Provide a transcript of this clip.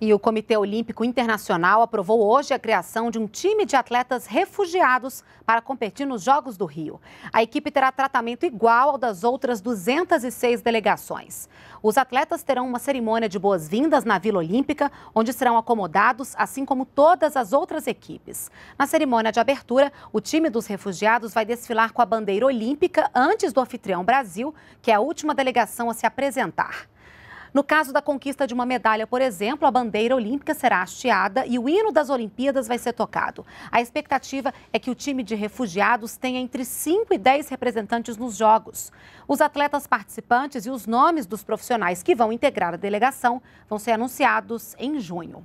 E o Comitê Olímpico Internacional aprovou hoje a criação de um time de atletas refugiados para competir nos Jogos do Rio. A equipe terá tratamento igual ao das outras 206 delegações. Os atletas terão uma cerimônia de boas-vindas na Vila Olímpica, onde serão acomodados, assim como todas as outras equipes. Na cerimônia de abertura, o time dos refugiados vai desfilar com a bandeira olímpica antes do anfitrião Brasil, que é a última delegação a se apresentar. No caso da conquista de uma medalha, por exemplo, a bandeira olímpica será hasteada e o hino das Olimpíadas vai ser tocado. A expectativa é que o time de refugiados tenha entre 5 e 10 representantes nos Jogos. Os atletas participantes e os nomes dos profissionais que vão integrar a delegação vão ser anunciados em junho.